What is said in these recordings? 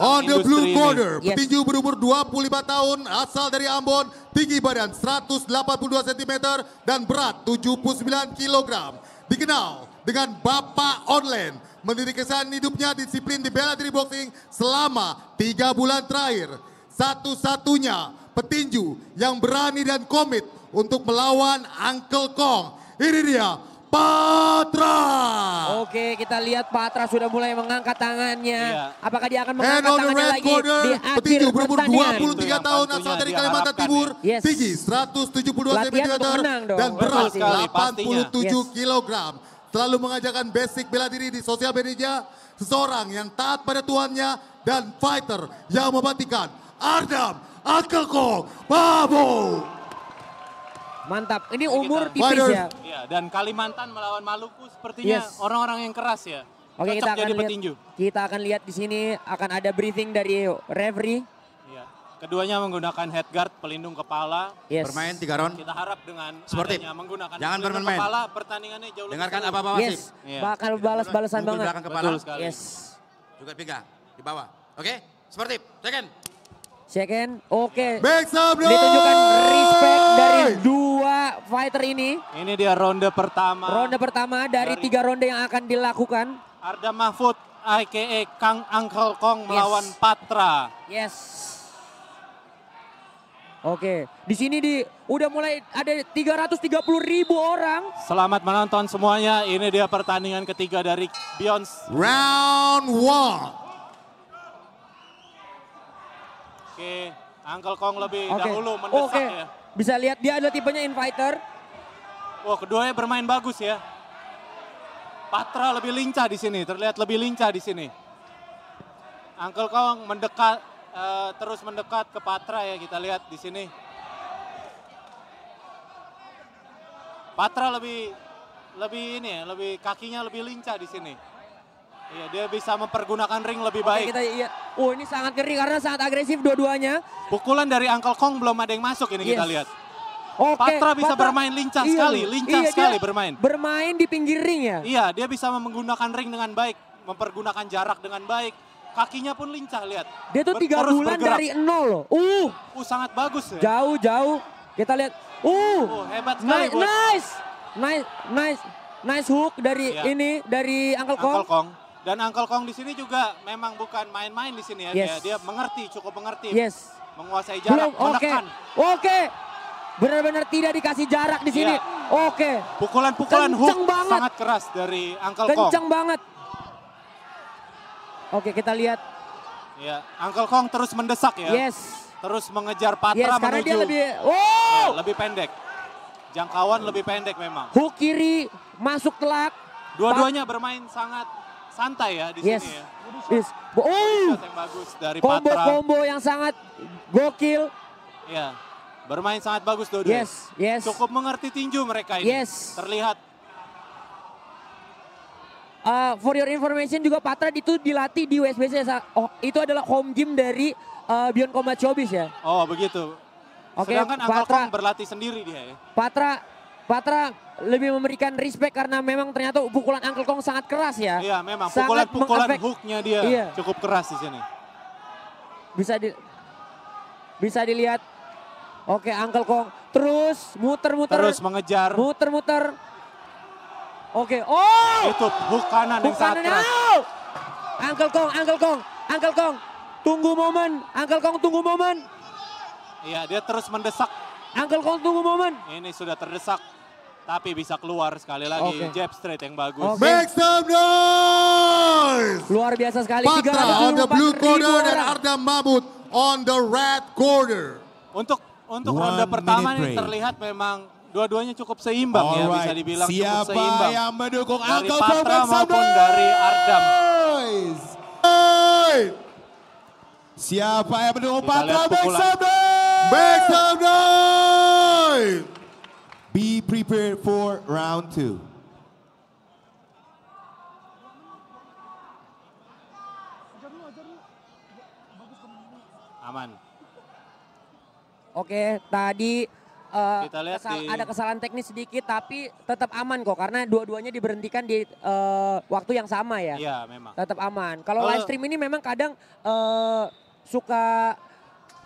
On the blue corner, ini. petinju berumur 25 tahun, asal dari Ambon, tinggi badan 182 cm dan berat 79 kg. Dikenal dengan Bapak Online, mendirikan hidupnya disiplin di bela diri boxing selama 3 bulan terakhir. Satu-satunya petinju yang berani dan komit untuk melawan Uncle Kong. Ini dia, Patra. Oke, kita lihat Patra sudah mulai mengangkat tangannya. Iya. Apakah dia akan mengangkat tangannya red lagi corner, di akhir petinju berumur 23 iya, tahun asal dari Kalimantan Timur, yes. tinggi 172 cm dan berat 87 yes. kg. Selalu mengajarkan basic bela diri di sosial media, seseorang yang taat pada tuannya dan fighter yang mematikan Ardam Akekong Babo. Mantap. Ini umur kita, tipis ya. ya. Dan Kalimantan melawan Maluku sepertinya orang-orang yes. yang keras ya. Oke, Cocok kita akan jadi lihat, petinju. Kita akan lihat di sini akan ada briefing dari referee. Ya. Keduanya menggunakan head guard pelindung kepala. Yes. Bermain tiga round. Kita harap dengan seperti menggunakan Jangan bermain. kepala pertandingannya jauh lebih Dengarkan apa apa Yes. Yeah. Bakal balas-balasan banget. Belakang kepala. Betul sekali. Yes. Juga tiga di bawah. Oke, okay? seperti second. Second, oke. Okay. Ditunjukkan respect dari dua fighter ini. Ini dia ronde pertama. Ronde pertama dari, dari tiga ronde yang akan dilakukan. Arda Mahfud aka Kang Angkel Kong melawan yes. Patra. Yes. Oke, di sini di udah mulai ada 330 ribu orang. Selamat menonton semuanya. Ini dia pertandingan ketiga dari Beyonce. Round one. Oke, Angkel Kong lebih okay. dahulu mendesak okay. ya. Bisa lihat dia adalah tipenya inviter. Wah, wow, keduanya bermain bagus ya. Patra lebih lincah di sini, terlihat lebih lincah di sini. angkel Kong mendekat, e, terus mendekat ke Patra ya kita lihat di sini. Patra lebih lebih ini ya, lebih kakinya lebih lincah di sini. Iya, dia bisa mempergunakan ring lebih Oke, baik. Kita, iya. Oh, ini sangat keri karena sangat agresif dua-duanya. Pukulan dari Uncle Kong belum ada yang masuk ini yes. kita lihat. Oke, Patra bisa Patra, bermain lincah iya, sekali, iya, lincah iya, sekali bermain. Bermain di pinggir ring ya? Iya, dia bisa menggunakan ring dengan baik, mempergunakan jarak dengan baik. Kakinya pun lincah, lihat. Dia tuh tiga bulan bergerak. dari nol loh. Uh. Uh, sangat bagus ya. Jauh-jauh, kita lihat. Uh, uh hebat sekali. Nice, nice, nice, nice, nice hook dari iya. ini, dari Uncle Kong. Uncle Kong. Dan Uncle Kong di sini juga memang bukan main-main di sini ya. Yes. Dia, dia mengerti, cukup mengerti. Yes. Menguasai jarak, Belum, menekan. Oke. Okay. Benar-benar tidak dikasih jarak di sini. Yeah. Oke. Okay. Pukulan-pukulan hook banget. sangat keras dari Uncle Kenceng Kong. Kencang banget. Oke, okay, kita lihat. Ya, yeah. Uncle Kong terus mendesak ya. Yes. Terus mengejar Patra yes, menuju. karena dia lebih iya, Oh! lebih pendek. Jangkauan lebih pendek memang. Hook kiri masuk telak. Dua-duanya bermain sangat santai ya di yes. sini ya. Yes. Oh, yang bagus dari combo, Patra. Combo yang sangat gokil. Iya. Bermain sangat bagus Dodo. Yes, yes. Cukup mengerti tinju mereka ini. Yes. Terlihat. Uh, for your information juga Patra itu dilatih di USBC. Oh, itu adalah home gym dari uh, Beyond Combat Showbiz ya. Oh begitu. Okay, Sedangkan Patra, Kong berlatih sendiri dia ya. Patra Patra lebih memberikan respect karena memang ternyata pukulan Uncle Kong sangat keras ya. Iya memang pukulan-pukulan hooknya dia iya. cukup keras di sini. Bisa di bisa dilihat. Oke Uncle Kong terus muter-muter. Terus mengejar. Muter-muter. Oke. Oh! Itu hook kanan yang sangat keras. Oh! Uncle Kong, Uncle Kong, Uncle Kong. Tunggu momen, Uncle Kong tunggu momen. Iya, dia terus mendesak. Uncle Kong tunggu momen. Ini sudah terdesak tapi bisa keluar sekali lagi okay. jab straight yang bagus. Okay. Make some noise! Luar biasa sekali. Patra on the blue corner dan Arda Mabut on the red corner. Untuk untuk ronde pertama ini terlihat memang dua-duanya cukup seimbang All ya right. bisa dibilang Siapa cukup seimbang. Siapa yang mendukung dari Uncle Patra maupun noise. dari Ardam. Siapa yang mendukung Patra? Make some noise! Make some noise! Be prepared for round two. Aman. Oke, tadi uh, kesal, di... ada kesalahan teknis sedikit tapi tetap aman kok karena dua-duanya diberhentikan di uh, waktu yang sama ya. Iya, memang. Tetap aman. Kalau oh. live stream ini memang kadang uh, suka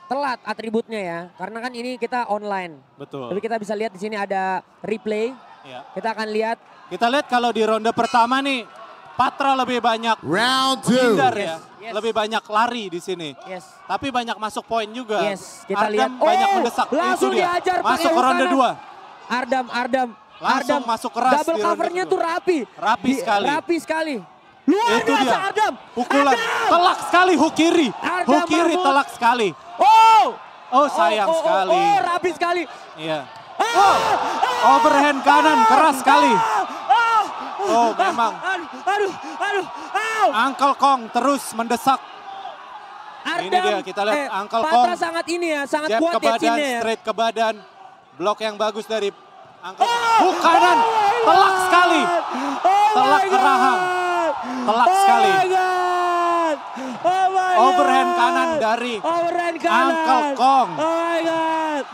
telat atributnya ya. Karena kan ini kita online. Betul. Tapi kita bisa lihat di sini ada replay. Ya. Kita akan lihat. Kita lihat kalau di ronde pertama nih Patra lebih banyak round two. Ya. Yes, ya. Yes. Lebih banyak lari di sini. Yes. Tapi banyak masuk poin juga. Yes. Kita Ardam lihat banyak oh, mendesak. Langsung Itu dia. diajar masuk pakai ronde dua. Ardam, Ardam, Langsung Ardam. masuk keras. Double covernya tuh rapi. Rapi di, sekali. Rapi sekali. Luar Itu biasa dia. Ardam. Pukulan. Ardam. Telak sekali Hukiri, kiri. Ardam hook kiri telak sekali. Oh Oh sayang oh, oh, oh sekali. Oh, oh, rapi sekali. Iya. oh. Overhand kanan keras sekali. Ah, ah, ah. oh memang. Aduh, aduh, aduh. Uncle Kong terus mendesak. Ardam, ini dia kita lihat eh, Uncle Patra Kong. sangat ini ya, sangat Jab kuat ke ya, badan, ya straight ke badan. Blok yang bagus dari Uncle oh, Kong. oh, kanan, telak sekali. Oh telak ke rahang. Telak sekali kanan ah, dari overhand kanan. Uncle Kong. Oh my god.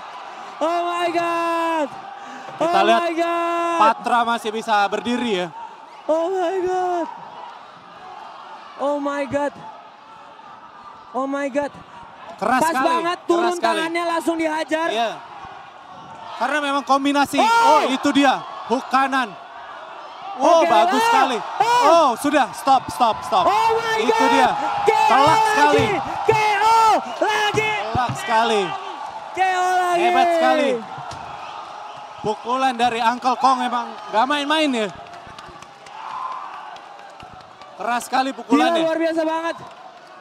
Oh my god. Oh Kita lihat my god. Patra masih bisa berdiri ya. Oh my god. Oh my god. Oh my god. Keras Pas sekali. banget turun Keras tangannya sekali. langsung dihajar. Iya. Karena memang kombinasi. Oh, oh itu dia. Hook kanan. Oh, okay, bagus ah! sekali. Oh, oh, sudah. Stop, stop, stop. Oh my Itu God. dia. Telak sekali. KO lagi. Telak sekali. KO lagi. Hebat sekali. Pukulan dari Uncle Kong emang gak main-main ya. Keras sekali pukulannya. Gila, luar biasa banget.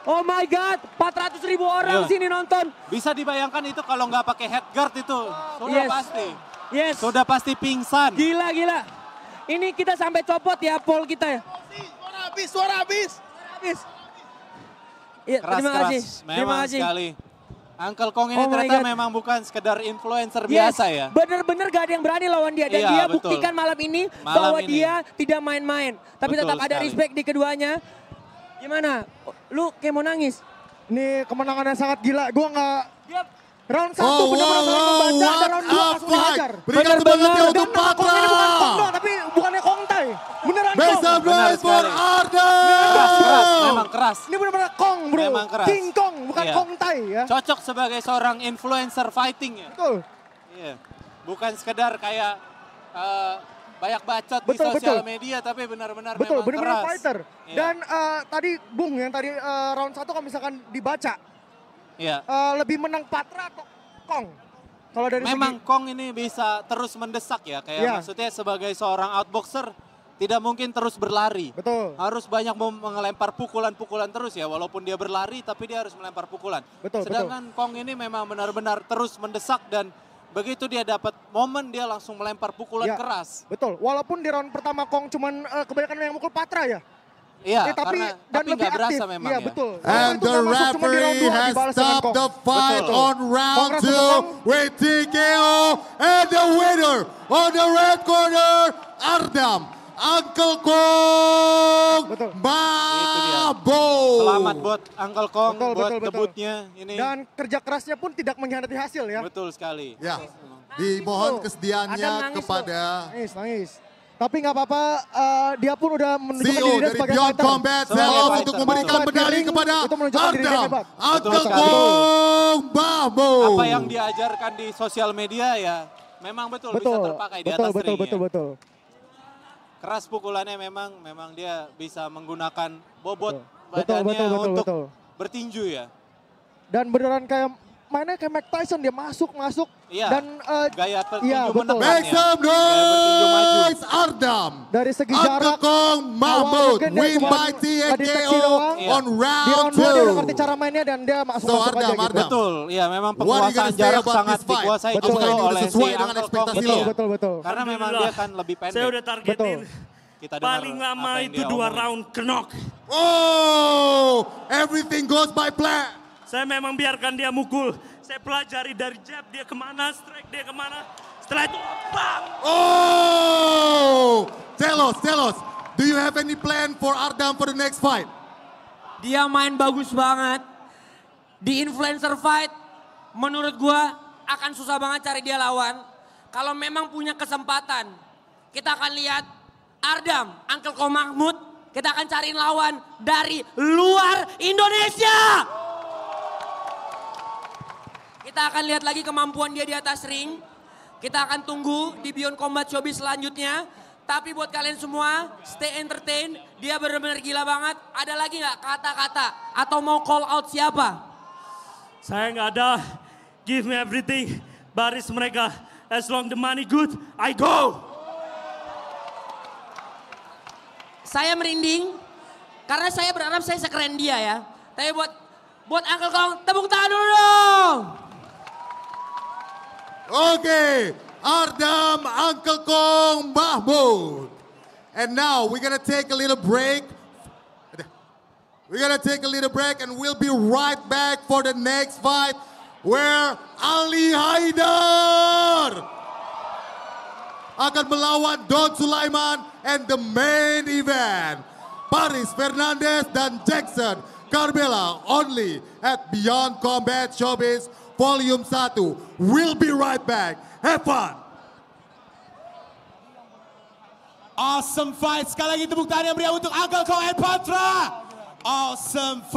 Oh my God, 400 ribu orang yeah. sini nonton. Bisa dibayangkan itu kalau nggak pakai head guard itu. Sudah yes. pasti. Yes. Sudah pasti pingsan. Gila, gila. Ini kita sampai copot ya pol kita ya habis, suara habis. Suara iya, habis. Keras, terima kasih. Keras. Memang terima kasih. sekali. Uncle Kong ini oh ternyata memang bukan sekedar influencer yes, biasa ya. Bener-bener gak ada yang berani lawan dia. Dan iya, dia betul. buktikan malam ini malam bahwa ini. dia tidak main-main. Tapi betul tetap sekali. ada respect di keduanya. Gimana? Lu kayak mau nangis? Ini kemenangan yang sangat gila. Gue gak... Yep. Round satu oh, benar-benar wow, membaca dan round dua langsung dihajar. Berikan kebanggaan -bener. untuk Kong. keras. Ini benar-benar Kong bro. Memang keras. King Kong bukan iya. Kong Tai ya. Cocok sebagai seorang influencer fighting ya. Betul. Iya. Bukan sekedar kayak uh, banyak bacot betul, di sosial betul. media tapi benar-benar betul, memang benar -benar keras. fighter. Iya. Dan uh, tadi Bung yang tadi uh, round satu kalau misalkan dibaca. Iya. Uh, lebih menang Patra atau Kong? Kalau dari memang segi... Kong ini bisa terus mendesak ya kayak iya. maksudnya sebagai seorang outboxer tidak mungkin terus berlari. Betul. Harus banyak melempar pukulan-pukulan terus ya, walaupun dia berlari tapi dia harus melempar pukulan. Betul. Sedangkan betul. Kong ini memang benar-benar terus mendesak dan begitu dia dapat momen dia langsung melempar pukulan ya, keras. Betul. Walaupun di round pertama Kong cuman uh, kebanyakan yang mukul Patra ya. Iya, eh, tapi karena, dan tapi lebih aktif. Memang, iya, ya. betul. And the referee has stopped the fight betul. on round two with TKO and the winner on the red corner Ardam Uncle Kong Babu, Selamat buat Uncle Kong betul, buat betul, debutnya betul. ini. Dan kerja kerasnya pun tidak mengkhianati hasil ya. Betul sekali. Ya. Dimohon kesediaannya kepada... Nangis, nangis. Tapi nggak apa-apa, uh, dia pun udah menunjukkan CEO dirinya sebagai Beyond fighter. Combat so, untuk memberikan medali kepada Ardam Kong Babo. Apa yang diajarkan di sosial media ya, memang betul, betul bisa terpakai betul, di atas betul, ring ya. betul, Betul, betul, betul keras pukulannya memang memang dia bisa menggunakan bobot betul. badannya betul, betul, untuk betul. bertinju ya. Dan beneran kayak mainnya kayak Mike Tyson dia masuk masuk iya. dan uh, gaya bertinju iya, ya, betul. Make some noise. bertinju maju. Islam. Dari segi jarak, Kong Mahmud, win by TKO on round 2 dia ngerti cara mainnya dan dia masuk-masuk so, aja gitu. Betul, ya memang penguasaan jarak sangat dikuasai betul. betul oleh sesuai si dengan ekspektasi Betul, betul. Karena memang dia kan lebih pendek. Saya udah targetin. Betul kita paling lama itu dua round knock. Oh, everything goes by plan. Saya memang biarkan dia mukul. Saya pelajari dari jab dia kemana, strike dia kemana. Setelah itu, bang! Oh! Tell us, tell us. Do you have any plan for Ardam for the next fight? Dia main bagus banget. Di influencer fight, menurut gua akan susah banget cari dia lawan. Kalau memang punya kesempatan, kita akan lihat Ardam, Uncle Ko Mahmud, kita akan cariin lawan dari luar Indonesia. Kita akan lihat lagi kemampuan dia di atas ring. Kita akan tunggu di Beyond Combat Showbiz selanjutnya. Tapi buat kalian semua, stay entertain. Dia benar-benar gila banget. Ada lagi nggak kata-kata atau mau call out siapa? Saya nggak ada. Give me everything. Baris mereka. As long the money good, I go. Saya merinding karena saya berharap saya sekeren dia ya. Tapi buat buat Uncle Kong, tepuk tangan dulu dong. Okay, Ardam Uncle Kong Mahmoud. And now we're gonna take a little break. We're gonna take a little break and we'll be right back for the next fight where Ali Haidar akan melawan Don Sulaiman and the main event. Paris Fernandez dan Jackson Carmela only at Beyond Combat Showbiz Volume one. We'll be right back. Have fun. Awesome fight. Sekali lagi tepuk tangan yang meriah untuk Uncle Kong and Patra. Awesome fight.